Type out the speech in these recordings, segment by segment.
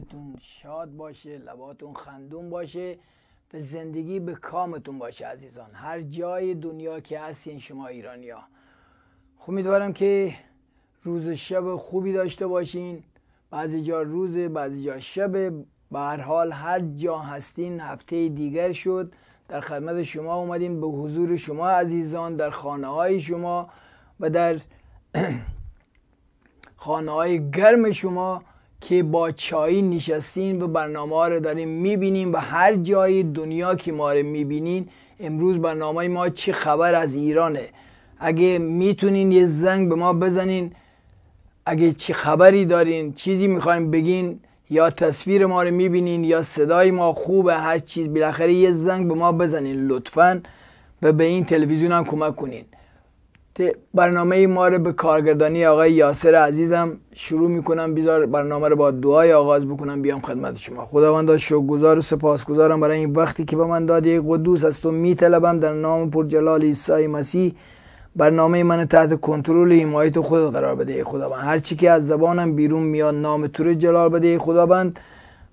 دلتون شاد باشه لباتون خندون باشه به زندگی به کامتون باشه عزیزان هر جای دنیا که هستین شما ایرانیا خب امیدوارم که روز شب خوبی داشته باشین بعضی جا روز بعضی جا شب به هر حال هر جا هستین هفته دیگر شد در خدمت شما اومدیم به حضور شما عزیزان در خانه های شما و در خانه های گرم شما که با چای نشستین و برنامه ها رو داریم میبینیم و هر جای دنیا که ما رو میبینین امروز برنامه ما چه خبر از ایرانه اگه میتونین یه زنگ به ما بزنین اگه چی خبری دارین چیزی میخوایم بگین یا تصویر ما رو میبینین یا صدای ما خوبه هر چیز بالاخره یه زنگ به ما بزنین لطفا و به این تلویزیون هم کمک کنین برنامه ما رو به کارگردانی آقای یاسر عزیزم شروع میکنم بیزار برنامه رو با دعای آغاز بکنم بیام خدمت شما خداوند شکرگزار و سپاسگزارم برای این وقتی که به من دادی قدوس از تو میطلبم در نام پرجلال عیسی مسیح برنامه من تحت کنترل حمایت خود قرار بده خداوند هر چی که از زبانم بیرون میاد نام تو رو جلال بده خداوند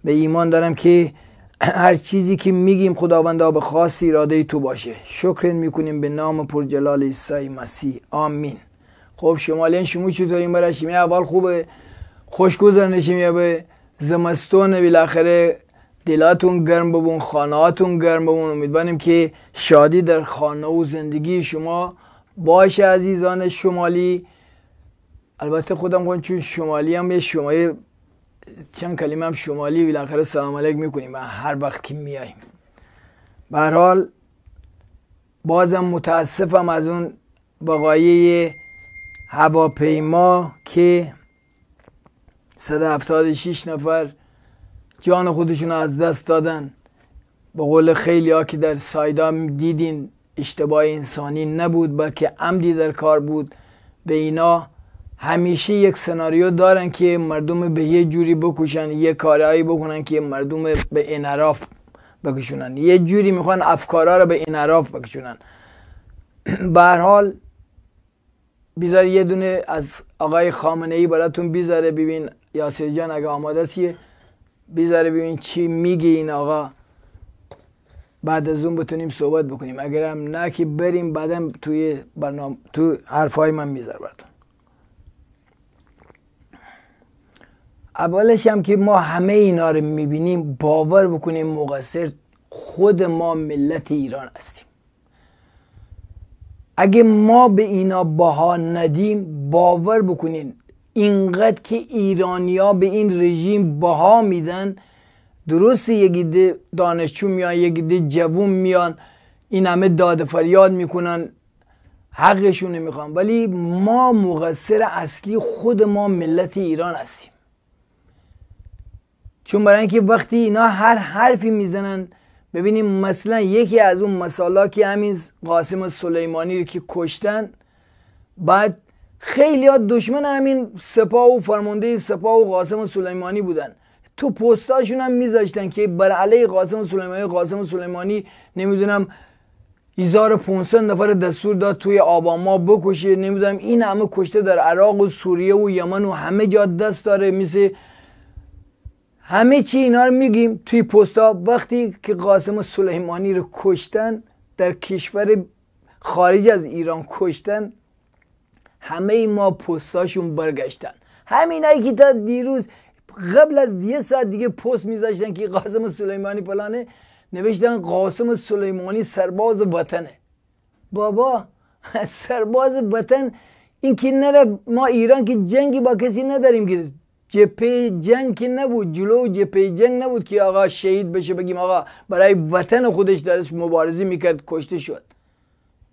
به ایمان دارم که هر چیزی که میگیم خداوند به خواست اراده ای تو باشه شکر میکنیم به نام پرجلال عیسی مسیح آمین خب شمالیان شما چطورین برای شما اول خوبه خوشگذر نشیم به زمستون بالاخره دلاتون گرم ببون خاناتون گرم ببون امیدواریم که شادی در خانه و زندگی شما باشه عزیزان شمالی البته خودم کن چون شمالی هم یه شمایی چند کلمه هم شمالی بالاخره سلام علیک میکنیم هر وقت که میاییم به حال بازم متاسفم از اون بقایی هواپیما که 176 نفر جان خودشون از دست دادن به قول خیلی ها که در سایدا دیدین اشتباه انسانی نبود بلکه عمدی در کار بود به اینا همیشه یک سناریو دارن که مردم به یه جوری بکشن یه کارهایی بکنن که مردم به انراف بکشونن یه جوری میخوان افکارها رو به انراف بکشونن به حال بیزار یه دونه از آقای خامنه ای براتون بیزاره ببین یاسر جان اگه آماده سیه بیزاره ببین چی میگه این آقا بعد از اون بتونیم صحبت بکنیم اگر هم نه که بریم بعدم توی برنامه تو حرفای من میذار براتون اولش هم که ما همه اینا رو میبینیم باور بکنیم مقصر خود ما ملت ایران هستیم اگه ما به اینا بها ندیم باور بکنین اینقدر که ایرانیا به این رژیم بها میدن درست یکی دانشجو میان یکی جوون میان این همه داد فریاد میکنن حقشون میخوان. ولی ما مقصر اصلی خود ما ملت ایران هستیم چون برای اینکه وقتی اینا هر حرفی میزنن ببینیم مثلا یکی از اون مسالا که همین قاسم سلیمانی رو که کشتن بعد خیلی ها دشمن همین سپاه و فرمانده سپاه و قاسم سلیمانی بودن تو پستاشون هم میذاشتن که بر علیه قاسم سلیمانی قاسم سلیمانی نمیدونم 1500 نفر دستور داد توی آباما بکشه نمیدونم این همه کشته در عراق و سوریه و یمن و همه جا دست داره مثل همه چی اینا رو میگیم توی پستا وقتی که قاسم سلیمانی رو کشتن در کشور خارج از ایران کشتن همه ای ما پستاشون برگشتن همینایی که تا دیروز قبل از یه ساعت دیگه پست میذاشتن که قاسم سلیمانی پلانه نوشتن قاسم سلیمانی سرباز وطنه بابا سرباز وطن این که نره ما ایران که جنگی با کسی نداریم که جپی جنگ که نبود جلو جپی جنگ نبود که آقا شهید بشه بگیم آقا برای وطن خودش درست مبارزه میکرد کشته شد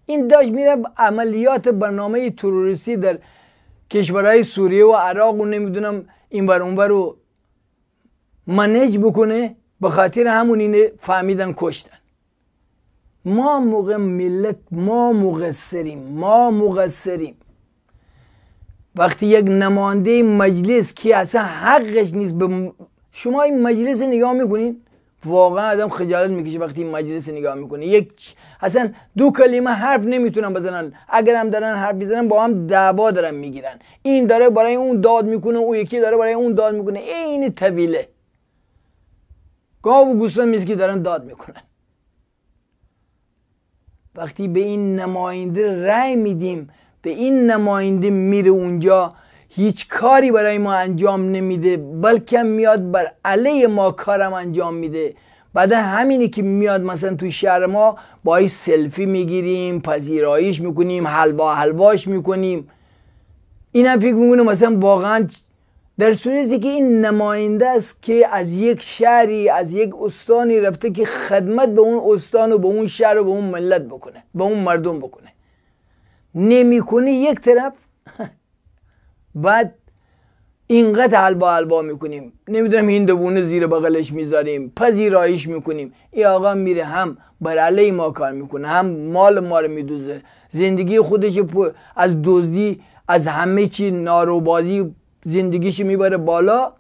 این داشت میره عملیات برنامه تروریستی در کشورهای سوریه و عراق و نمیدونم این ور اون منج بکنه به خاطر همون اینه فهمیدن کشتن ما موقع ملت ما مقصریم ما مقصریم وقتی یک نماینده مجلس که اصلا حقش نیست به شما این مجلس نگاه میکنین واقعا آدم خجالت میکشه وقتی این مجلس نگاه میکنه یک اصلا دو کلمه حرف نمیتونن بزنن اگر هم دارن حرف میزنن با هم دعوا دارن میگیرن این داره برای اون داد میکنه او یکی داره برای اون داد میکنه عین طویله گاو و گوسفند میز که دارن داد میکنن وقتی به این نماینده رأی میدیم به این نماینده میره اونجا هیچ کاری برای ما انجام نمیده بلکه میاد بر علیه ما کارم انجام میده بعدا همینی که میاد مثلا تو شهر ما با این سلفی میگیریم پذیراییش میکنیم حلوا حلواش میکنیم این فکر میکنه مثلا واقعا در صورتی که این نماینده است که از یک شهری از یک استانی رفته که خدمت به اون استان و به اون شهر و به اون ملت بکنه به اون مردم بکنه نمیکنی یک طرف بعد اینقدر حلبا حلبا میکنیم نمیدونم این دوونه زیر بغلش میذاریم پذیرایش میکنیم ای آقا میره هم بر علی ما کار میکنه هم مال ما رو میدوزه زندگی خودش از دزدی از همه چی ناروبازی زندگیش میبره بالا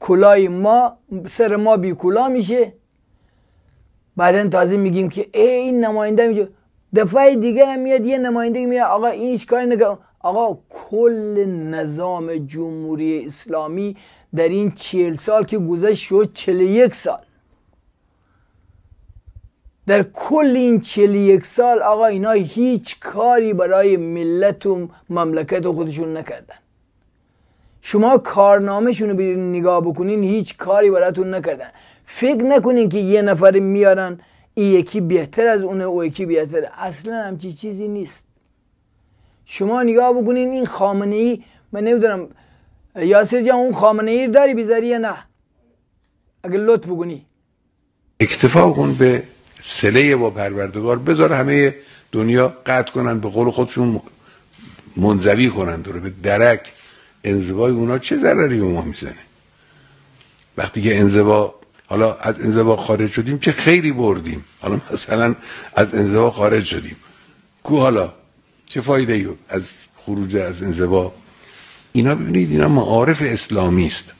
کلای ما سر ما بی کلا میشه بعدا تازه میگیم که ای این نماینده میگه دفعه دیگه هم میاد یه نماینده میاد آقا این هیچ کاری نکرد آقا کل نظام جمهوری اسلامی در این چهل سال که گذشت شد چهل یک سال در کل این چهل یک سال آقا اینا هیچ کاری برای ملت و مملکت خودشون نکردن شما کارنامهشون رو نگاه بکنین هیچ کاری براتون نکردن فکر نکنین که یه نفر میارن این یکی بهتر از اونه او یکی بهتر اصلا همچی چیزی نیست شما نگاه بکنین این خامنه ای من نمیدونم یاسر جان اون خامنه ای داری بیزاری یا نه اگه لط بگونی اکتفا کن به سله با پروردگار بذار همه دنیا قطع کنن به قول خودشون منزوی کنن داره به درک انزوای اونا چه ضرری به ما میزنه وقتی که انزوا حالا از انزوا خارج شدیم چه خیری بردیم حالا مثلا از انزوا خارج شدیم کو حالا چه فایده ای از خروج از انزوا اینا ببینید اینا معارف اسلامی است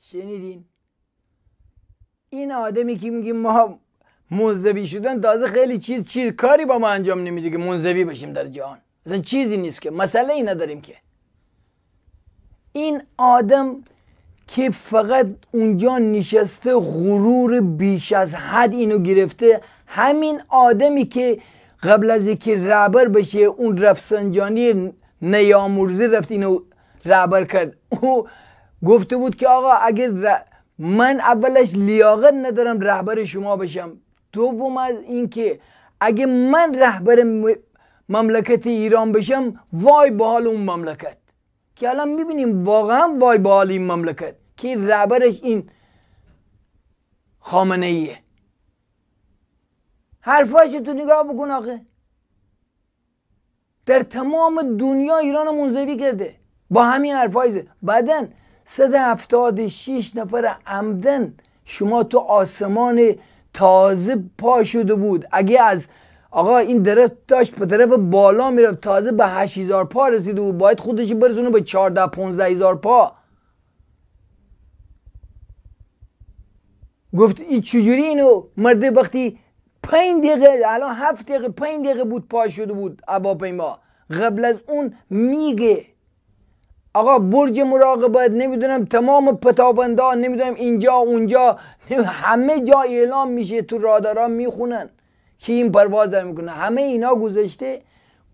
شنیدین این آدمی که میگیم ما منزوی شدن تازه خیلی چیز چیز کاری با ما انجام نمیده که منزوی بشیم در جهان مثلا چیزی نیست که مسئله ای نداریم که این آدم که فقط اونجا نشسته غرور بیش از حد اینو گرفته همین آدمی که قبل از اینکه رهبر بشه اون رفسنجانی نیامورزی رفت اینو رهبر کرد او گفته بود که آقا اگر من اولش لیاقت ندارم رهبر شما بشم دوم از اینکه اگه من رهبر مملکت ایران بشم وای به حال اون مملکت که الان میبینیم واقعا وای به حال این مملکت که رهبرش این خامنه ایه حرفاشو تو نگاه بکن آخه در تمام دنیا ایران منزوی کرده با همین حرفایزه بعدا شیش نفر عمدن شما تو آسمان تازه پا شده بود اگه از آقا این درست داشت به طرف بالا میرفت تازه به هزار پا رسیده بود باید خودش برسونه به 14 پونزده هزار پا گفت این چجوری اینو مرده وقتی 5 دقیقه الان هفت دقیقه 5 دقیقه بود پا شده بود هواپیما قبل از اون میگه آقا برج مراقبت نمیدونم تمام پتابنده نمیدونم اینجا اونجا همه جا اعلام میشه تو رادارا میخونن که این پرواز داره میکنه همه اینا گذاشته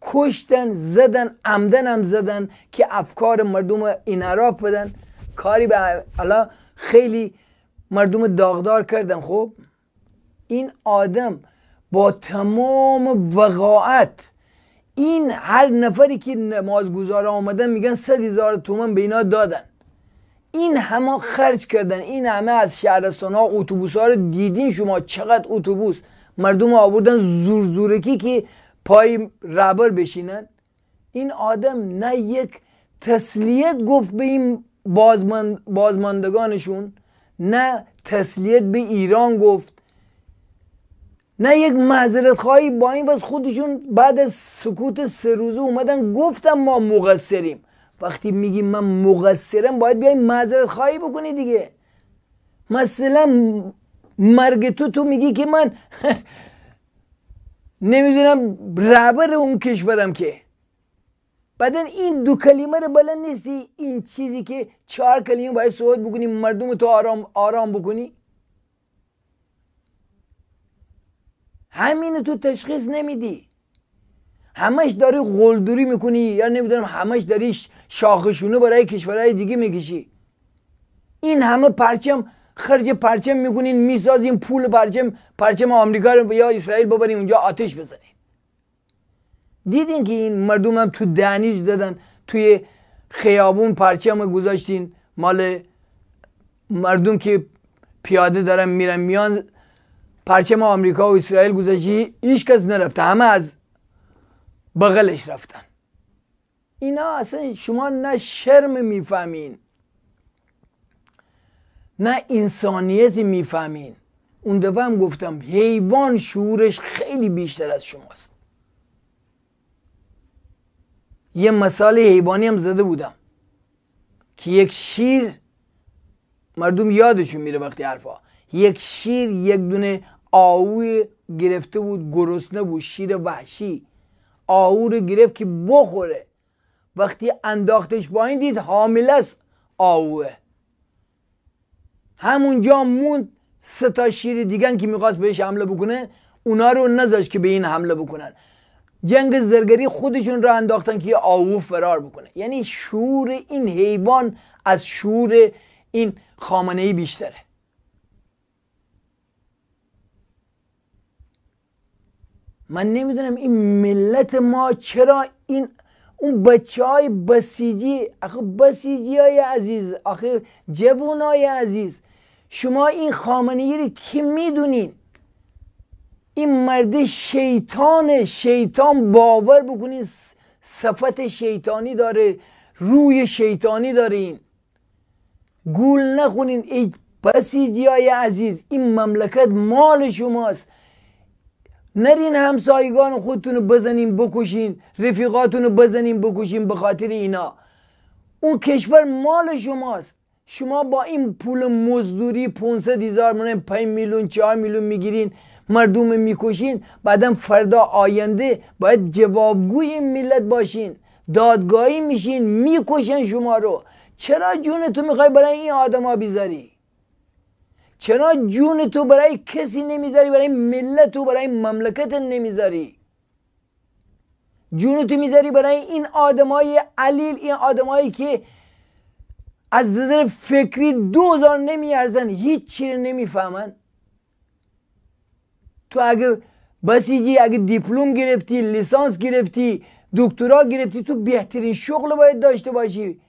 کشتن زدن عمدن هم زدن که افکار مردم انعراف بدن کاری به الان خیلی مردم داغدار کردن خب این آدم با تمام وقاعت این هر نفری که گزار آمدن میگن صد هزار تومن به اینا دادن این همه خرج کردن این همه از شهرستان ها اتوبوس ها رو دیدین شما چقدر اتوبوس مردم آوردن زور زورکی که پای ربر بشینن این آدم نه یک تسلیت گفت به این بازماندگانشون نه تسلیت به ایران گفت نه یک معذرت خواهی با این واسه خودشون بعد از سکوت سه روزه اومدن گفتم ما مقصریم وقتی میگیم من مقصرم باید بیای معذرت خواهی بکنی دیگه مثلا مرگ تو تو میگی که من نمیدونم رهبر اون کشورم که بعدا این دو کلیمه رو بلند نیستی این چیزی که چهار کلمه باید صحبت بکنی مردم تو آرام آرام بکنی همین تو تشخیص نمیدی همش داری غلدوری میکنی یا نمیدونم همش داری شاخشونه برای کشورهای دیگه میکشی این همه پرچم خرج پرچم میکنین میسازین پول پرچم پرچم آمریکا رو یا اسرائیل ببرین اونجا آتش بزنین دیدین که این مردم هم تو دنیج دادن توی خیابون پرچم گذاشتین مال مردم که پیاده دارن میرن میان پرچم آمریکا و اسرائیل گذاشتی هیچ کس نرفته همه از بغلش رفتن اینا اصلا شما نه شرم میفهمین نه انسانیت میفهمین اون دفعه هم گفتم حیوان شعورش خیلی بیشتر از شماست یه مثال حیوانی هم زده بودم که یک شیر مردم یادشون میره وقتی حرفا یک شیر یک دونه آوی گرفته بود گرسنه بود شیر وحشی آهو رو گرفت که بخوره وقتی انداختش با این دید حامل است آوه همونجا موند سه تا شیر دیگه که میخواست بهش حمله بکنه اونا رو نذاشت که به این حمله بکنن جنگ زرگری خودشون رو انداختن که آوو فرار بکنه یعنی شور این حیوان از شور این خامنه ای بیشتره من نمیدونم این ملت ما چرا این اون بچه های بسیجی آخه بسیجی های عزیز آخه جوون های عزیز شما این خامنه رو که میدونین این مرد شیطان شیطان باور بکنین صفت شیطانی داره روی شیطانی دارین گول نخونین ای بسیجیای عزیز این مملکت مال شماست نرین همسایگان خودتون رو بزنین بکشین رفیقاتون رو بزنین بکشین به خاطر اینا اون کشور مال شماست شما با این پول مزدوری 500 هزار من 5 میلیون 4 میلیون میگیرین مردم میکشین بعدا فردا آینده باید جوابگوی ملت باشین دادگاهی میشین میکشن شما رو چرا جون تو میخوای برای این آدما بیزاری چرا جون تو برای کسی نمیذاری برای ملت تو برای مملکت نمیذاری جون تو میذاری برای این آدمای علیل این آدمایی که از نظر فکری دوزار نمیارزن هیچ چی رو نمیفهمن تو اگه بسیجی اگه دیپلوم گرفتی لیسانس گرفتی دکترا گرفتی تو بهترین شغل باید داشته باشی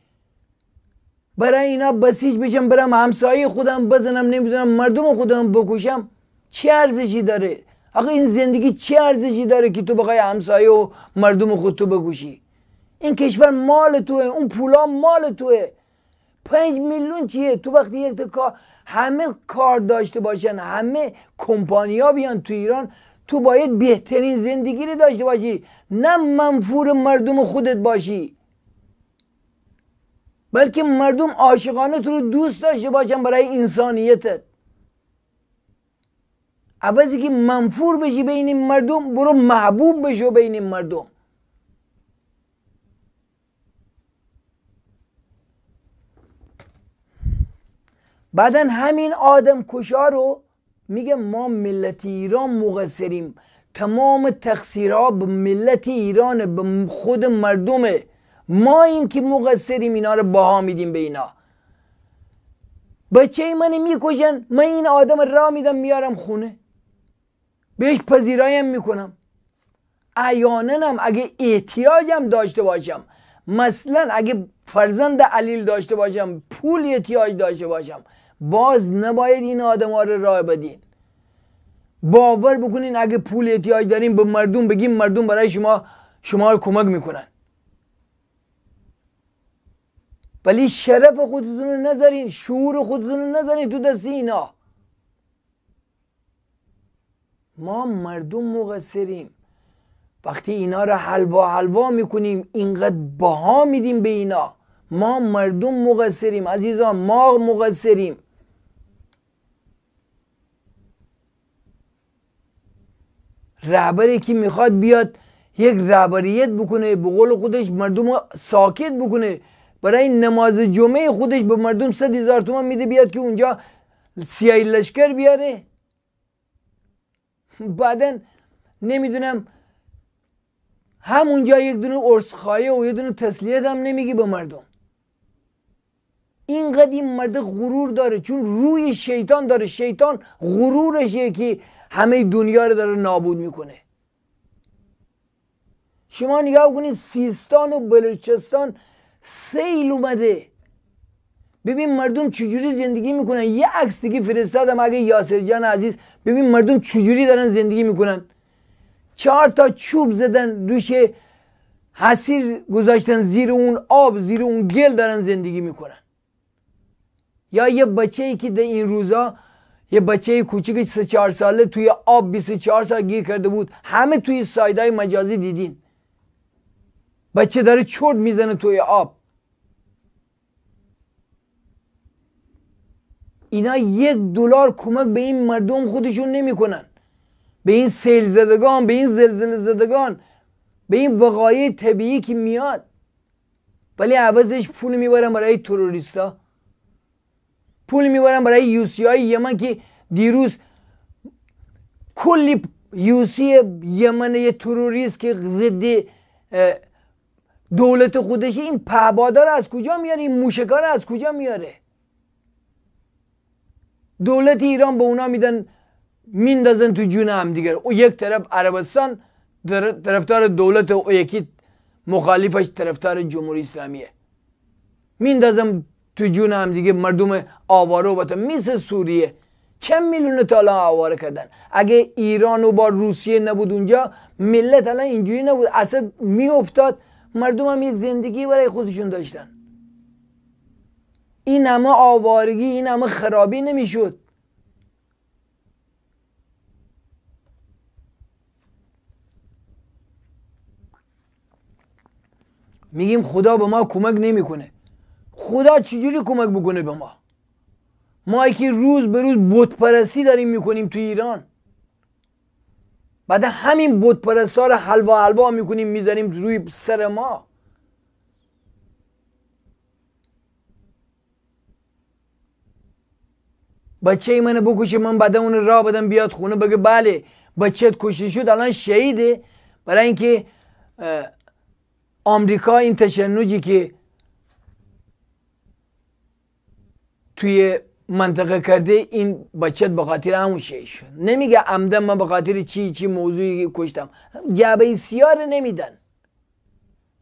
برای اینا بسیج بشم برم همسایه خودم بزنم نمیدونم مردم خودم بکشم چه ارزشی داره آقا این زندگی چه ارزشی داره که تو بخوای همسایه و مردم خود تو بکشی این کشور مال توه اون پولا مال توه پنج میلیون چیه تو وقتی یک دکا همه کار داشته باشن همه کمپانیا بیان تو ایران تو باید بهترین زندگی رو داشته باشی نه منفور مردم خودت باشی بلکه مردم عاشقانه تو رو دوست داشته باشن برای انسانیتت عوضی که منفور بشی بین مردم برو محبوب بشو بین مردم بعدا همین آدم کشا رو میگه ما ملت ایران مقصریم تمام تقصیرها به ملت ایران به خود مردمه ما این که مقصریم اینا رو باها میدیم به اینا بچه من میکشن من این آدم را میدم میارم خونه بهش پذیرایم میکنم ایاننم اگه احتیاجم داشته باشم مثلا اگه فرزند علیل داشته باشم پول احتیاج داشته باشم باز نباید این آدم ها رو راه بدین باور بکنین اگه پول احتیاج داریم به مردم بگیم مردم برای شما شما رو کمک میکنن ولی شرف خودتون رو نذارین شعور خودتون رو نذارین تو دست اینا ما مردم مقصریم وقتی اینا رو حلوا حلوا میکنیم اینقدر بها میدیم به اینا ما مردم مقصریم عزیزان ما مقصریم رهبری که میخواد بیاد یک رهبریت بکنه به قول خودش مردم رو ساکت بکنه برای نماز جمعه خودش به مردم صد هزار تومان میده بیاد که اونجا سیای لشکر بیاره بعدا نمیدونم هم اونجا یک دونه ارسخایه و یک دونه تسلیت هم نمیگی به مردم اینقدر این مرد غرور داره چون روی شیطان داره شیطان غرورشه که همه دنیا رو داره نابود میکنه شما نگاه کنید سیستان و بلوچستان سیل اومده ببین مردم چجوری زندگی میکنن یه عکس دیگه فرستادم اگه یاسر جان عزیز ببین مردم چجوری دارن زندگی میکنن چهار تا چوب زدن دوش حسیر گذاشتن زیر اون آب زیر اون گل دارن زندگی میکنن یا یه بچه ای که در این روزا یه بچه کوچیک چهار ساله توی آب 24 سال گیر کرده بود همه توی سایدای مجازی دیدین بچه داره چرد میزنه توی آب اینا یک دلار کمک به این مردم خودشون نمیکنن به این سیل زدگان به این زلزله زدگان به این وقایع طبیعی که میاد ولی عوضش پول میبرن برای تروریستا پول میبرن برای یوسی های یمن که دیروز کلی یوسی یمن یه تروریست که ضد دولت خودش این پهبادار از کجا میاره این موشکار از کجا میاره دولت ایران به اونا میدن میندازن تو جون هم دیگر او یک طرف عربستان طرفدار دولت او یکی مخالفش طرفدار جمهوری اسلامیه میندازم تو جون هم دیگه مردم آواره و وطن مثل سوریه چند میلیون تا آواره کردن اگه ایران و با روسیه نبود اونجا ملت الان اینجوری نبود اصلا میافتاد مردم هم یک زندگی برای خودشون داشتن این همه آوارگی این همه خرابی نمیشد میگیم خدا به ما کمک نمیکنه خدا چجوری کمک بکنه به ما ما که روز به روز بتپرستی داریم میکنیم تو ایران بعد همین بودپرست ها رو حلوا حلوا میکنیم میذاریم روی سر ما بچه منو بکشه من بعد اون را بدم بیاد خونه بگه بله بچت کشته شد الان شهیده برای اینکه آمریکا این تشنجی که توی منطقه کرده این بچت به خاطر همون شد نمیگه عمده من به خاطر چی چی موضوعی کشتم جعبه سیار نمیدن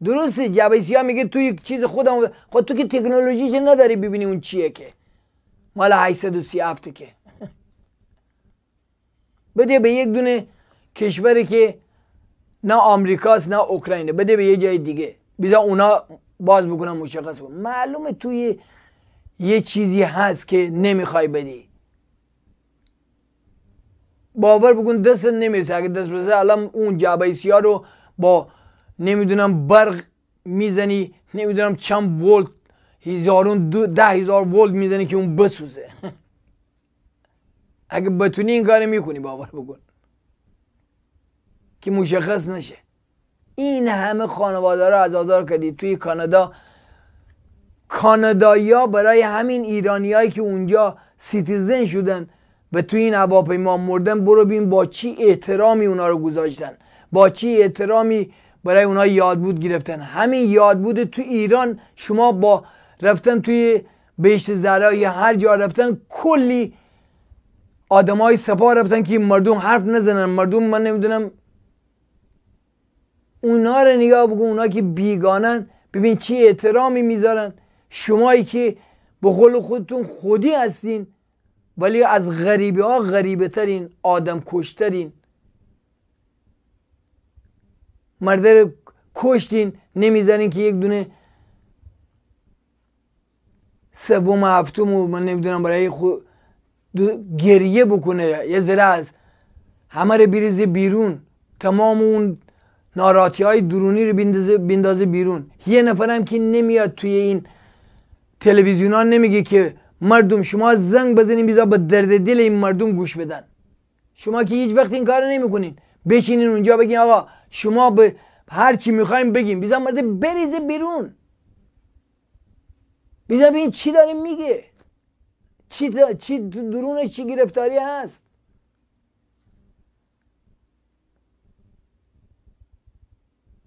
درسته جعبه سیار میگه توی چیز خودم خود خب تو که تکنولوژیش نداری ببینی اون چیه که مال 837 که بده به یک دونه کشوری که نه آمریکاست نه اوکراینه بده به یه جای دیگه بیزا اونا باز بکنم مشخص بود معلومه توی یه چیزی هست که نمیخوای بدی باور بکن دست نمیرسه اگه دست برسه الان اون جعبه سیاه رو با نمیدونم برق میزنی نمیدونم چند ولت هزارون دو ده هزار ولت میزنی که اون بسوزه اگه بتونی این کار میکنی باور بکن که مشخص نشه این همه خانواده رو آزار کردی توی کانادا کانادایی ها برای همین ایرانیایی که اونجا سیتیزن شدن و توی این هواپیما مردن برو ببین با چی احترامی اونا رو گذاشتن با چی احترامی برای اونها یادبود گرفتن همین یادبود تو ایران شما با رفتن توی بهشت زرای هر جا رفتن کلی آدمای سپاه رفتن که مردم حرف نزنن مردم من نمیدونم اونا رو نگاه بکن اونا که بیگانن ببین چی احترامی میذارن شمایی که به قول خودتون خودی هستین ولی از غریبه ها غریبه ترین آدم کشترین مرده کشتین نمیزنین که یک دونه سوم هفتم و من نمیدونم برای خود گریه بکنه یه ذره از همه رو بریزه بیرون تمام اون ناراتی های درونی رو بیندازه, بیندازه بیرون یه نفرم که نمیاد توی این تلویزیون ها نمیگه که مردم شما زنگ بزنین بیزا به درد دل این مردم گوش بدن شما که هیچ وقت این کار نمیکنین بشینین اونجا بگین آقا شما به هر چی میخوایم بگیم بیزا مرد بریزه بیرون بیزا ببین چی داره میگه چی, دا... چی درونش چی گرفتاری هست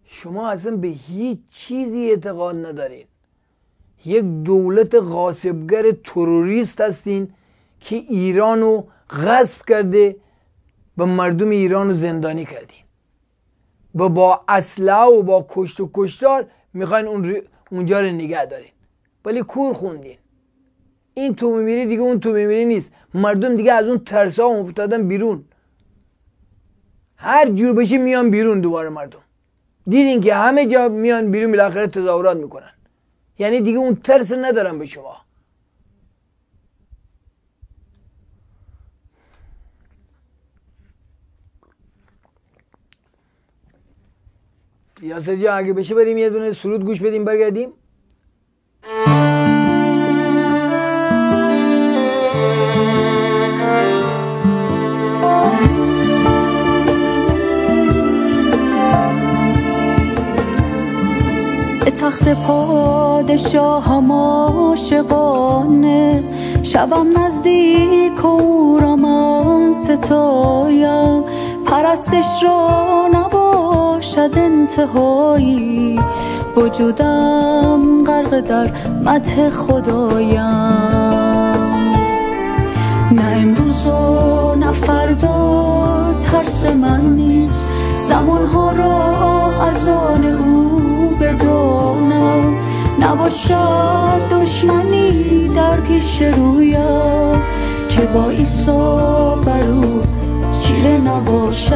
شما اصلا به هیچ چیزی اعتقاد ندارید یک دولت غاصبگر تروریست هستین که ایران رو غصب کرده و مردم ایران رو زندانی کردین و با اسلحه و با کشت و کشتار میخواین اون اونجا رو نگه دارین ولی کور خوندین این تو میمیری دیگه اون تو میمیری نیست مردم دیگه از اون ترسا افتادن بیرون هر جور بشه میان بیرون دوباره مردم دیدین که همه جا میان بیرون بالاخره تظاهرات میکنن یعنی دیگه اون ترس ندارم به شما یاسر جان اگه بشه بریم یه دونه سرود گوش بدیم برگردیم تخت پادشاهم عاشقانه شبم نزدیک و او را من ستایم پرستش را نباشد انتهایی وجودم غرق در مت خدایم نه امروز و نه فردا ترس من نیست زمانها را از آن او نباشد دشمنی در پیش رویا که با ایسا برو چیره نباشد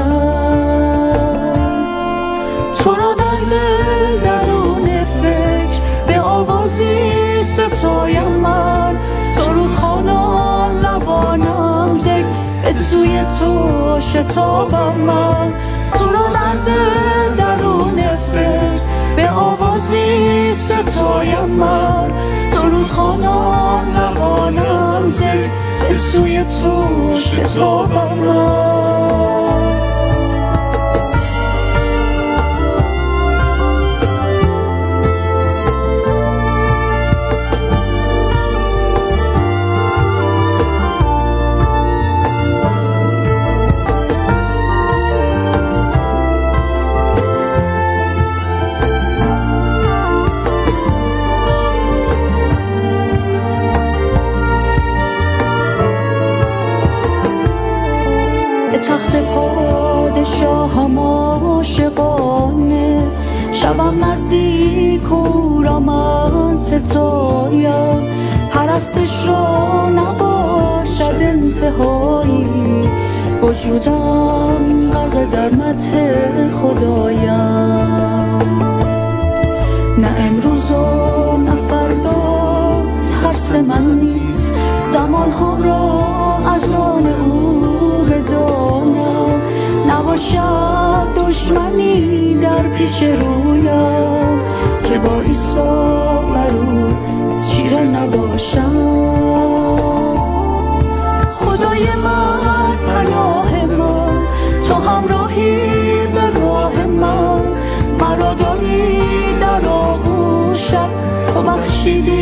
تو را در دل درون فکر به آوازی ستای من سرود خانان لبانم زک به سوی تو شتابم من تو را در دل درون فکر آوازی ستایم من سرود خانم نوانم زی به سوی تو شتابم من شبم نزدیک او را من ستایم پرستش را نباشد انتهایی وجودم غرق در مت خدایم نه امروز و نه فردا ترس من نیست زمان ها را از آن او بدانم نباشد دشمنی بگذار پیش رویم که با ایسا برو چیره نباشم خدای من پناه من تو همراهی به راه من مرا داری در آغوشم تو بخشیدی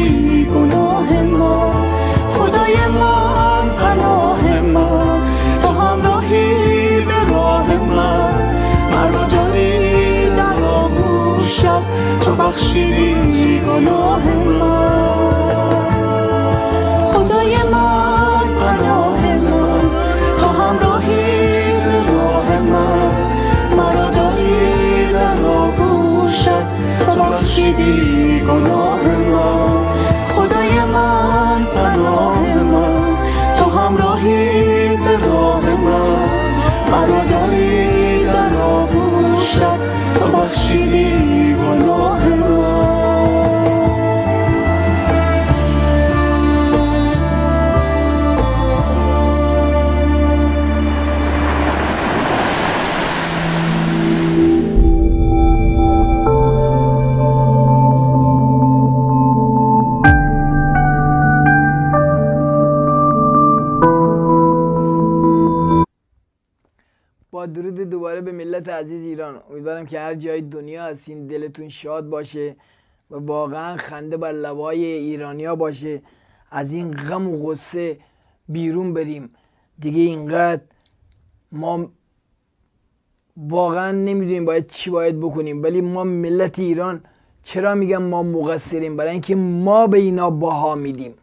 no, ملت عزیز ایران امیدوارم که هر جای دنیا هستین دلتون شاد باشه و واقعا خنده بر لبای ایرانیا باشه از این غم و غصه بیرون بریم دیگه اینقدر ما واقعا نمیدونیم باید چی باید بکنیم ولی ما ملت ایران چرا میگم ما مقصریم برای اینکه ما به اینا باها میدیم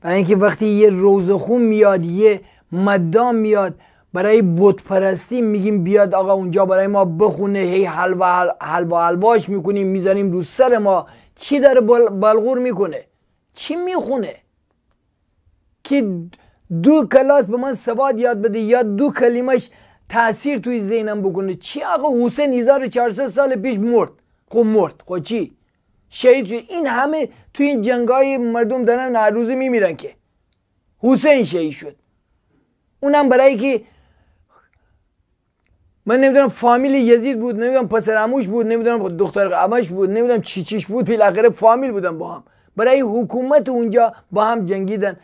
برای اینکه وقتی یه روزخون میاد یه مدام میاد برای بت پرستی میگیم بیاد آقا اونجا برای ما بخونه هی حلوا حلوا حلواش میکنیم میزنیم رو سر ما چی داره بلغور میکنه چی میخونه که دو کلاس به من سواد یاد بده یا دو کلمش تاثیر توی ذهنم بکنه چی آقا حسین 1400 سال پیش مرد خب مرد خب چی شهید شد این همه توی این جنگای مردم دارن هر روزه میمیرن که حسین شهید شد اونم برای که من نمیدونم فامیل یزید بود نمیدونم پسر اموش بود نمیدونم دختر امش بود نمیدونم چی چیش بود بالاخره فامیل بودن با هم برای حکومت اونجا با هم جنگیدن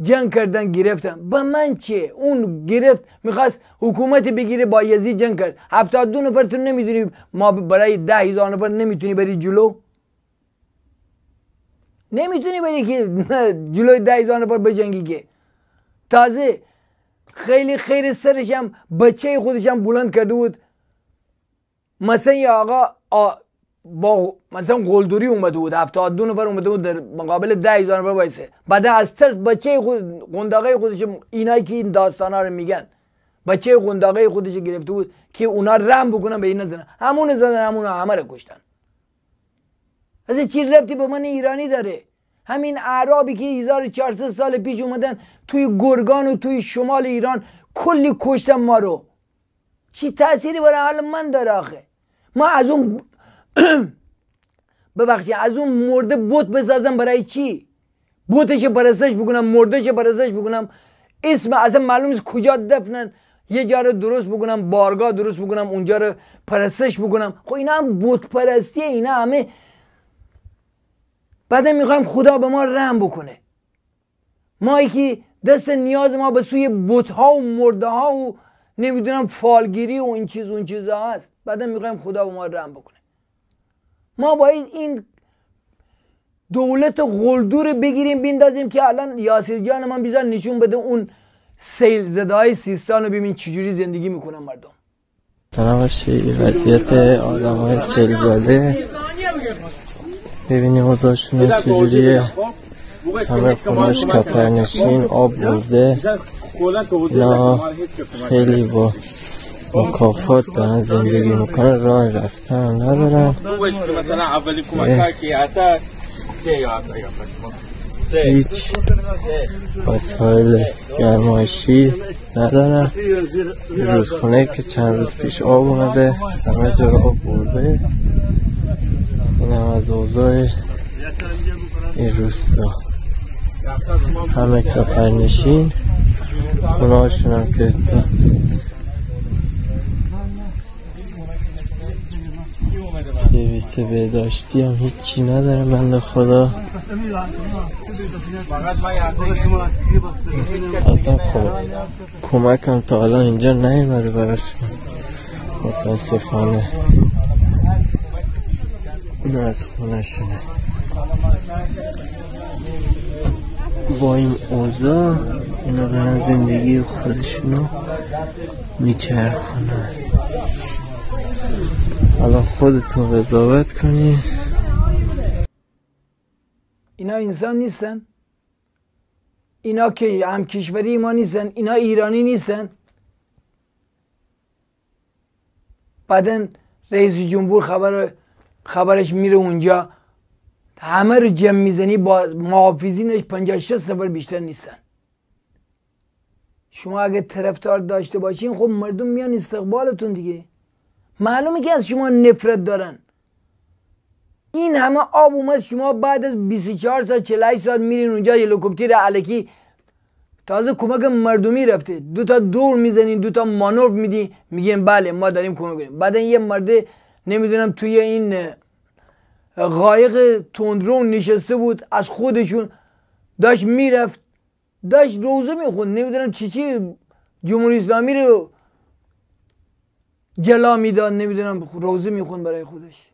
جنگ کردن گرفتن با من چه اون گرفت میخواست حکومت بگیره با یزید جنگ کرد هفتاد دو نفر تو نمیدونی ما برای ده هزار نفر نمیتونی بری جلو نمیتونی بری که جلوی ده هزار نفر بجنگی که تازه خیلی خیر سرش هم بچه خودش هم بلند کرده بود مثلا یه آقا با مثلا قلدوری اومده بود هفتاد دو نفر اومده بود در مقابل ده هزار نفر بایسه بعد از ترس بچه خود قنداقه خودش اینایی که این ها رو میگن بچه قنداقه خودش گرفته بود که اونا رم بکنن به این نزنن همون زدن همون همه رو کشتن از چی ربطی به من ایرانی داره همین اعرابی که 1400 سال پیش اومدن توی گرگان و توی شمال ایران کلی کشتن ما رو چی تأثیری برای حال من داره آخه ما از اون ببخشید از اون مرده بت بسازم برای چی بوتش پرستش بکنم مردش پرستش بکنم اسم اصلا معلوم است کجا دفنن یه جا رو درست بکنم بارگاه درست بکنم اونجا رو پرستش بکنم خب اینا هم بوت پرستیه اینا همه بعد میخوایم خدا به ما رحم بکنه ما که دست نیاز ما به سوی بت ها و مرده ها و نمیدونم فالگیری و این چیز و این چیزها هست بعد میخوایم خدا به ما رم بکنه ما باید این دولت غلدور بگیریم بیندازیم که الان یاسر جان من بیزار نشون بده اون سیل زده های سیستان رو ببین چجوری زندگی میکنن مردم سلام وضعیت آدم های سیل زده ببینیم اوضاعشون چجوریه خب؟ همه خوناش کپرنشین خب؟ آب برده نه خیلی با مکافات دارن زندگی میکنن راه رفتن ندارن هیچ وسایل گرمایشی ندارن روزخونه که چند روز پیش آب اومده همه جا آب برده این هم از اوضاع این روستا همه کفرنشین اونا هاشون هم که سرویس بهداشتی هم هیچی نداره من خدا اصلا کمکم تا الان اینجا نیمده براشون متاسفانه اینا از خونشونه با این اوضاع اینا دارن زندگی خودشونو میچرخونن حالا خودتون قضاوت کنی اینا انسان نیستن اینا که هم کشوری ما نیستن اینا ایرانی نیستن بعدن رئیس جمهور خبر خبرش میره اونجا همه رو جمع میزنی با محافظینش پنجه شست نفر بیشتر نیستن شما اگه طرفدار داشته باشین خب مردم میان استقبالتون دیگه معلومه که از شما نفرت دارن این همه آب اومد شما بعد از 24 ساعت 48 ساعت میرین اونجا هلیکوپتر علکی تازه کمک مردمی رفته دو تا دور میزنین دو تا مانور میدی میگین بله ما داریم کمک کنیم بعد یه مرده نمیدونم توی این قایق تندرو نشسته بود از خودشون داشت میرفت داشت روزه میخوند نمیدونم چی چی جمهوری اسلامی رو جلا میداد نمیدونم روزه میخوند برای خودش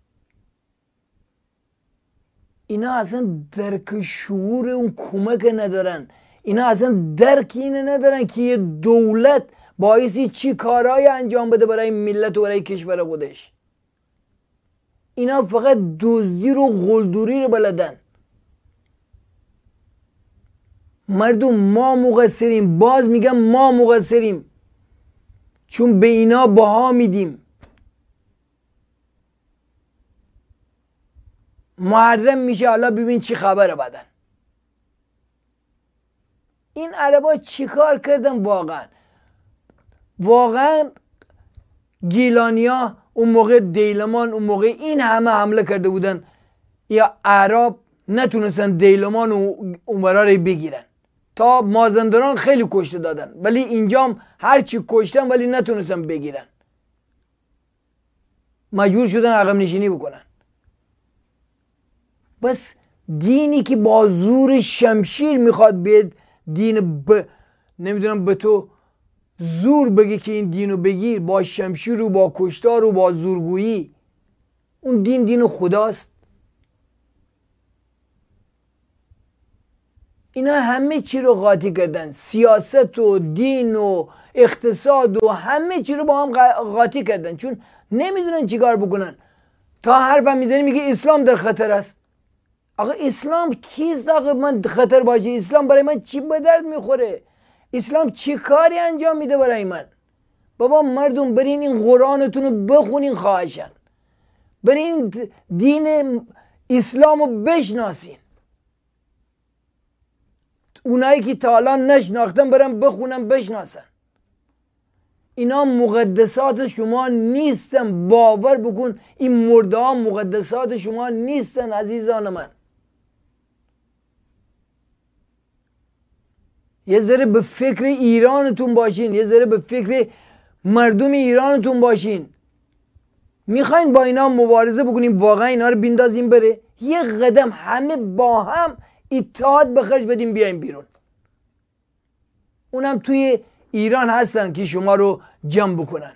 اینا اصلا درک شعور اون کمک ندارن اینا اصلا درک اینه ندارن که یه دولت باعثی چی کارهایی انجام بده برای ملت و برای کشور خودش اینا فقط دزدی رو غلدوری رو بلدن مردم ما مقصریم باز میگم ما مقصریم چون به اینا بها میدیم محرم میشه حالا ببین چی خبره بدن این عربا چیکار کردن واقعا واقعا گیلانیا اون موقع دیلمان اون موقع این همه حمله کرده بودن یا عرب نتونستن دیلمان و اونورا رو بگیرن تا مازندران خیلی کشته دادن ولی اینجام هرچی کشتن ولی نتونستن بگیرن مجبور شدن عقب نشینی بکنن بس دینی که با زور شمشیر میخواد بید دین ب... نمیدونم به تو زور بگی که این دینو بگیر با شمشیر و با کشتار و با زورگویی اون دین دین خداست اینا همه چی رو قاطی کردن سیاست و دین و اقتصاد و همه چی رو با هم قاطی کردن چون نمیدونن چیکار بکنن تا هم میزنی میگه اسلام در خطر است آقا اسلام کیست آقا من خطر باشه اسلام برای من چی به درد میخوره اسلام چی کاری انجام میده برای من بابا مردم برین این قرآنتونو رو بخونین خواهشن برین دین اسلام رو بشناسین اونایی که تا الان نشناختن برن بخونن بشناسن اینا مقدسات شما نیستن باور بکن این مردها مقدسات شما نیستن عزیزان من یه ذره به فکر ایرانتون باشین یه ذره به فکر مردم ایرانتون باشین میخواین با اینا مبارزه بکنیم واقعا اینا رو بیندازیم بره یه قدم همه با هم اتحاد به خرج بدیم بیایم بیرون اونم توی ایران هستن که شما رو جمع بکنن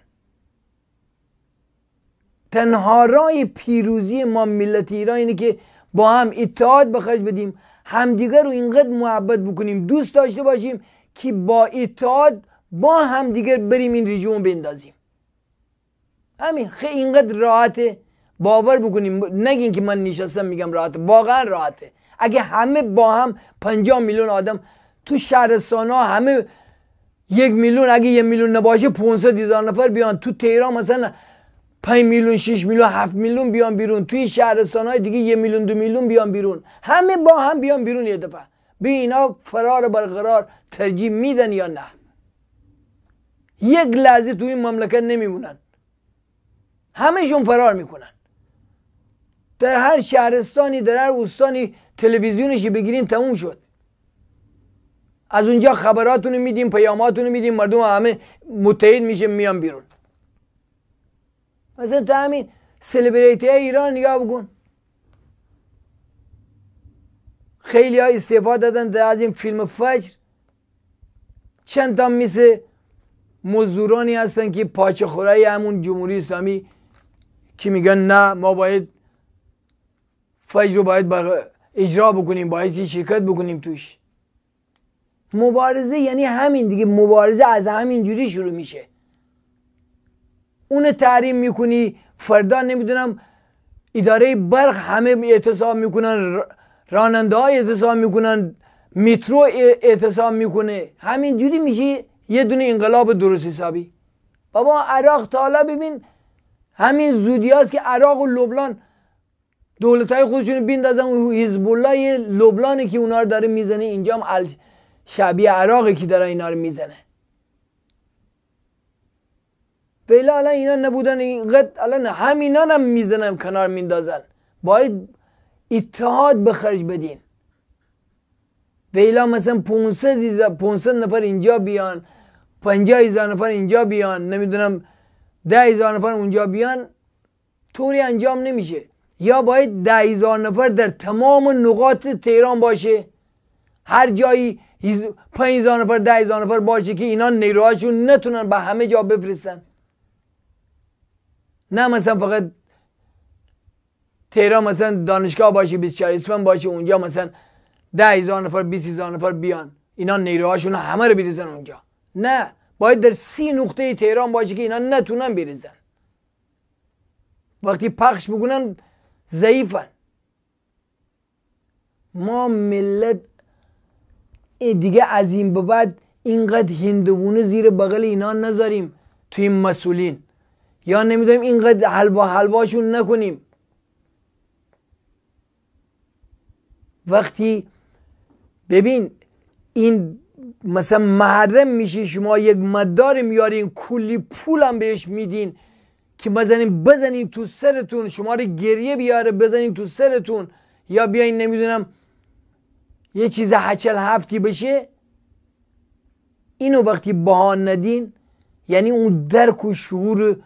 تنها رای پیروزی ما ملت ایران اینه که با هم اتحاد به خرج بدیم همدیگر رو اینقدر محبت بکنیم دوست داشته باشیم که با اتحاد با همدیگر بریم این رژیم رو بندازیم همین خیلی اینقدر راحته باور بکنیم نگین که من نشستم میگم راحته واقعا راحته اگه همه با هم 50 میلیون آدم تو شهرستان ها همه یک میلیون اگه یک میلیون نباشه 500 هزار نفر بیان تو تهران مثلا 5 میلیون 6 میلیون 7 میلیون بیان بیرون توی شهرستان های دیگه 1 میلیون دو میلیون بیان بیرون همه با هم بیان بیرون یه دفعه به اینا فرار برقرار ترجیح میدن یا نه یک لحظه توی این مملکت نمیمونن همهشون فرار میکنن در هر شهرستانی در هر استانی تلویزیونشی بگیرین تموم شد از اونجا خبراتونو میدیم پیاماتونو میدیم مردم همه متحد میشه میان بیرون مثلا تو همین سلبریتی ایران یا بگون خیلی ها استفاده دادن از این فیلم فجر چند تا مثل مزدورانی هستن که پاچه خورای همون جمهوری اسلامی که میگن نه ما باید فجر رو باید اجرا بکنیم باید شرکت بکنیم توش مبارزه یعنی همین دیگه مبارزه از همین جوری شروع میشه اون تحریم میکنی فردا نمیدونم اداره برق همه اعتصاب میکنن راننده ها اعتصاب میکنن مترو اعتصاب میکنه همینجوری میشه یه دونه انقلاب درست حسابی بابا عراق تا ببین همین زودی هاست که عراق و لوبلان دولت های خودشون بیندازن و حزب الله لبنانی که اونا رو داره میزنه اینجا هم شبیه عراقی که داره اینا رو میزنه فعلا الان اینا نبودن این الان همینا هم میزنن کنار میندازن باید اتحاد به خرج بدین فعلا مثلا 500 500 نفر اینجا بیان 50 هزار نفر اینجا بیان نمیدونم 10 هزار نفر اونجا بیان طوری انجام نمیشه یا باید 10 هزار نفر در تمام نقاط تهران باشه هر جایی 5 هزار نفر 10 هزار نفر باشه که اینا نیروهاشون نتونن به همه جا بفرستن نه مثلا فقط تهران مثلا دانشگاه باشه 24 اسفند باشه اونجا مثلا 10 هزار نفر 20 هزار نفر بیان اینا نیروهاشون همه رو بریزن اونجا نه باید در سی نقطه تهران باشه که اینا نتونن بریزن وقتی پخش بکنن ضعیفن ما ملت دیگه از این به بعد اینقدر هندوونه زیر بغل اینا نذاریم توی مسئولین یا نمیدونیم اینقدر حلوا حلواشون نکنیم وقتی ببین این مثلا محرم میشین شما یک مدار میارین کلی پولم بهش میدین که بزنین بزنین تو سرتون شما رو گریه بیاره بزنین تو سرتون یا بیاین نمیدونم یه چیز هچل هفتی بشه اینو وقتی بهان ندین یعنی اون درک و شعور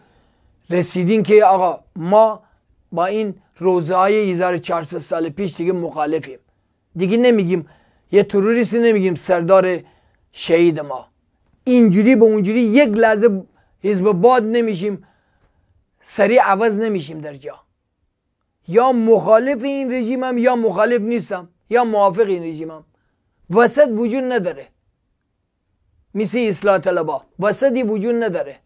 رسیدین که آقا ما با این روزه های 1400 سال پیش دیگه مخالفیم دیگه نمیگیم یه تروریستی نمیگیم سردار شهید ما اینجوری به اونجوری یک لحظه حزب باد نمیشیم سریع عوض نمیشیم در جا یا مخالف این رژیمم یا مخالف نیستم یا موافق این رژیمم وسط وجود نداره میسی اصلاح طلبا وسطی وجود نداره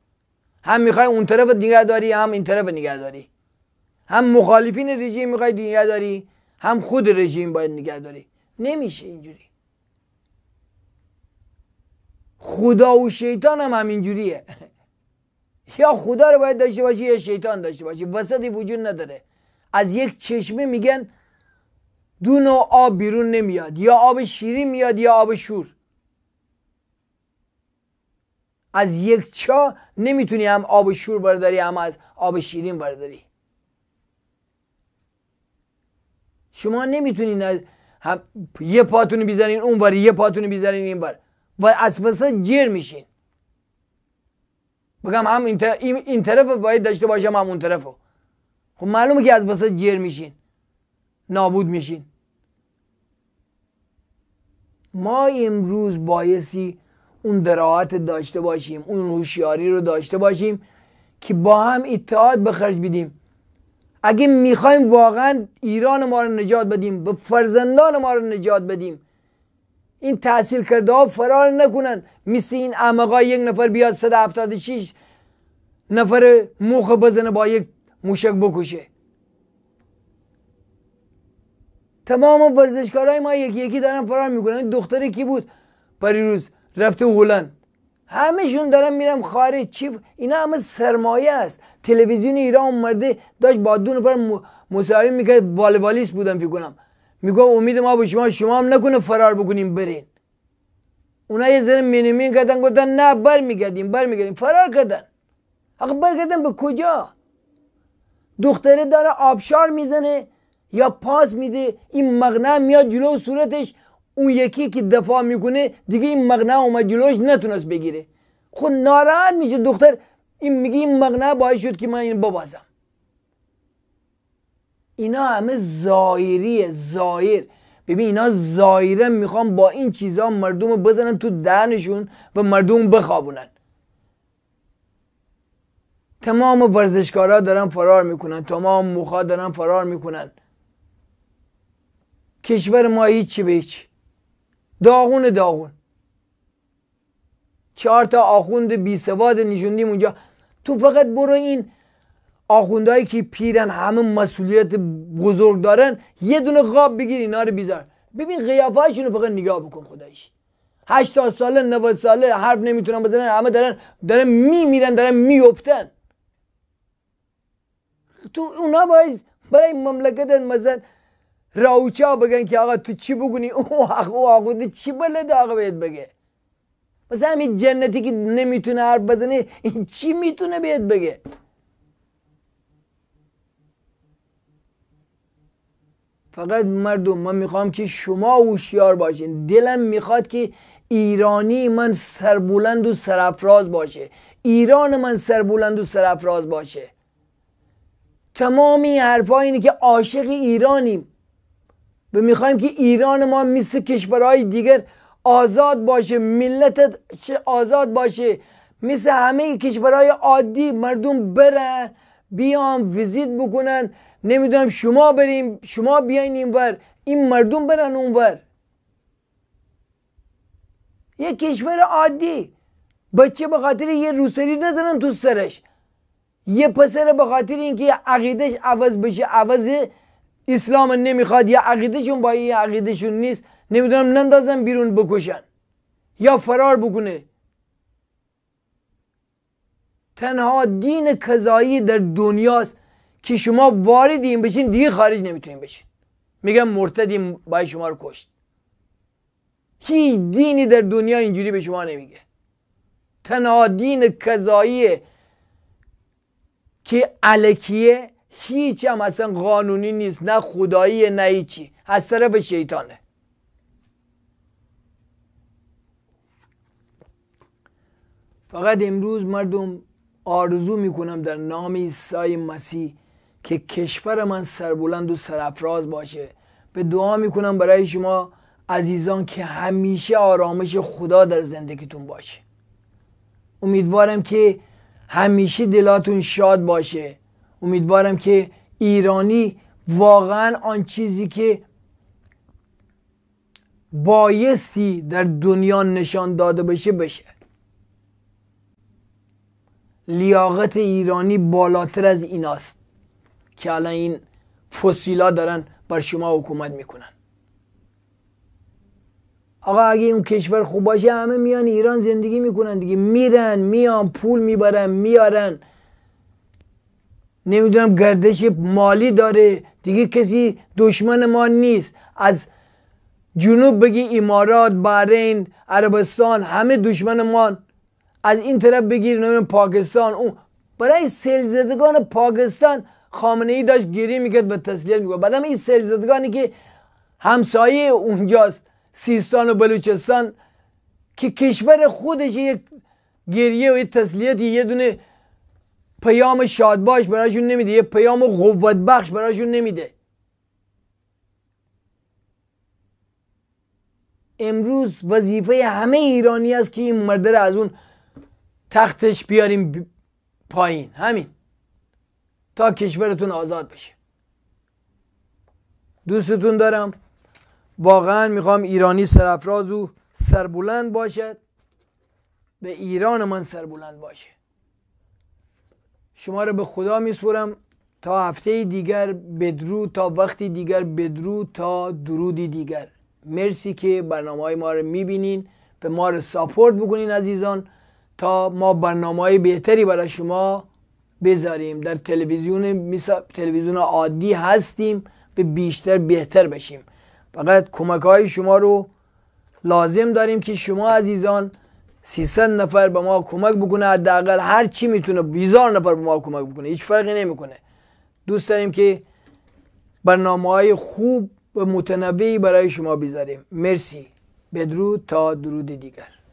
هم میخوای اون طرف نگه داری هم این طرف نگه داری هم مخالفین رژیم میخوای نگه داری هم خود رژیم باید نگه داری نمیشه اینجوری خدا و شیطان هم همینجوریه یا خدا رو باید داشته باشی یا شیطان داشته باشی وسطی وجود نداره از یک چشمه میگن دو نوع آب بیرون نمیاد یا آب شیرین میاد یا آب شور از یک چا نمیتونی هم آب شور برداری هم از آب شیرین برداری شما نمیتونین از یه پاتونو بیزنین اون بر یه پاتونو بیزنین این بر و از وسط جیر میشین بگم هم این, طرف باید داشته باشم هم اون طرفو خب معلومه که از وسط جیر میشین نابود میشین ما امروز بایسی اون دراعت داشته باشیم اون هوشیاری رو داشته باشیم که با هم اتحاد به خرج بدیم اگه میخوایم واقعا ایران ما رو نجات بدیم به فرزندان ما رو نجات بدیم این تحصیل کرده ها فرار نکنن مثل این احمقا یک نفر بیاد 176 نفر موخ بزنه با یک موشک بکشه تمام ورزشکارای ما یکی یکی دارن فرار میکنن دختری کی بود پریروز رفته هلند همشون دارن میرم خارج چی اینا همه سرمایه است تلویزیون ایران مرده داشت با دو نفر مصاحبه میکرد والیبالیست بودم فکر کنم میگم امید ما به شما شما هم نکنه فرار بکنیم برین اونا یه ذره مینمین کردن گفتن نه بر میگردیم بر میگردیم فرار کردن بر برگردن به کجا دختره داره آبشار میزنه یا پاس میده این مغنم میاد جلو صورتش اون یکی که دفاع میکنه دیگه این مغنه و جلوش نتونست بگیره خود خب ناراحت میشه دختر این میگه این مغنه باعث شد که من این ببازم اینا همه زایریه زایر ببین اینا زایره میخوان با این چیزا مردم بزنن تو دهنشون و مردم بخوابونن تمام ورزشکارا دارن فرار میکنن تمام مخا دارن فرار میکنن کشور ما هیچی به هیچ داغون داغون چهار تا آخوند بی سواد نشوندیم اونجا تو فقط برو این آخوندهایی که پیرن همه مسئولیت بزرگ دارن یه دونه قاب بگیر اینا رو بیزار ببین قیافه‌شون رو فقط نگاه بکن خدایش هشتا ساله 90 ساله حرف نمیتونن بزنن همه دارن دارن میمیرن دارن میفتن تو اونا باید برای مملکت مثلا راوچا بگن که آقا تو چی بگونی او آقا آقا چی بلده آقا بهت بگه مثلا همین جنتی که نمیتونه حرف بزنه این چی میتونه بهت بگه فقط مردم من میخوام که شما هوشیار باشین دلم میخواد که ایرانی من سربلند و سرافراز باشه ایران من سربلند و سرافراز باشه تمامی حرفا اینه که عاشق ایرانیم و میخوایم که ایران ما مثل کشورهای دیگر آزاد باشه ملت آزاد باشه مثل همه کشورهای عادی مردم برن بیام ویزیت بکنن نمیدونم شما بریم شما بیاین بر این مردم برن اونور یه کشور عادی بچه به خاطر یه روسری نزنن تو سرش یه پسر به خاطر اینکه عقیدش عوض بشه عوض اسلام نمیخواد یا عقیدهشون با این عقیدهشون نیست نمیدونم نندازن بیرون بکشن یا فرار بکنه تنها دین کذایی در دنیاست که شما وارد این بشین دیگه خارج نمیتونین بشین میگم مرتدی باید شما رو کشت هیچ دینی در دنیا اینجوری به شما نمیگه تنها دین کذایی که علکیه هیچ هم اصلا قانونی نیست نه خدایی نه هیچی از طرف شیطانه فقط امروز مردم آرزو میکنم در نام عیسی مسیح که کشور من سربلند و سرفراز باشه به دعا میکنم برای شما عزیزان که همیشه آرامش خدا در زندگیتون باشه امیدوارم که همیشه دلاتون شاد باشه امیدوارم که ایرانی واقعا آن چیزی که بایستی در دنیا نشان داده بشه بشه لیاقت ایرانی بالاتر از ایناست که الان این فسیلا دارن بر شما حکومت میکنن آقا اگه اون کشور خوب باشه همه میان ایران زندگی میکنن دیگه میرن میان پول میبرن میارن نمیدونم گردش مالی داره دیگه کسی دشمن ما نیست از جنوب بگی امارات بارین عربستان همه دشمن ما از این طرف بگیر نمیدونم پاکستان اون برای سلزدگان پاکستان خامنه ای داشت گیری میکرد به تسلیت میگو بعدم این سلزدگانی که همسایه اونجاست سیستان و بلوچستان که کشور خودش یک گریه و یک تسلیت یه دونه پیام شادباش براشون نمیده یه پیام قوت بخش براشون نمیده امروز وظیفه همه ایرانی است که این مرده رو از اون تختش بیاریم پایین همین تا کشورتون آزاد بشه دوستتون دارم واقعا میخوام ایرانی سرفراز و سربلند باشد به ایران من سربلند باشه شما را به خدا میسپرم تا هفته دیگر بدرو تا وقتی دیگر بدرو تا درودی دیگر مرسی که برنامه های ما رو میبینین به ما رو ساپورت بکنین عزیزان تا ما برنامه های بهتری برای شما بذاریم در تلویزیون تلویزیون عادی هستیم به بیشتر بهتر بشیم فقط کمک های شما رو لازم داریم که شما عزیزان 300 نفر به ما کمک بکنه حداقل هر چی میتونه بیزار نفر به ما کمک بکنه هیچ فرقی نمیکنه دوست داریم که برنامه های خوب و متنوعی برای شما بذاریم. مرسی بدرود تا درود دیگر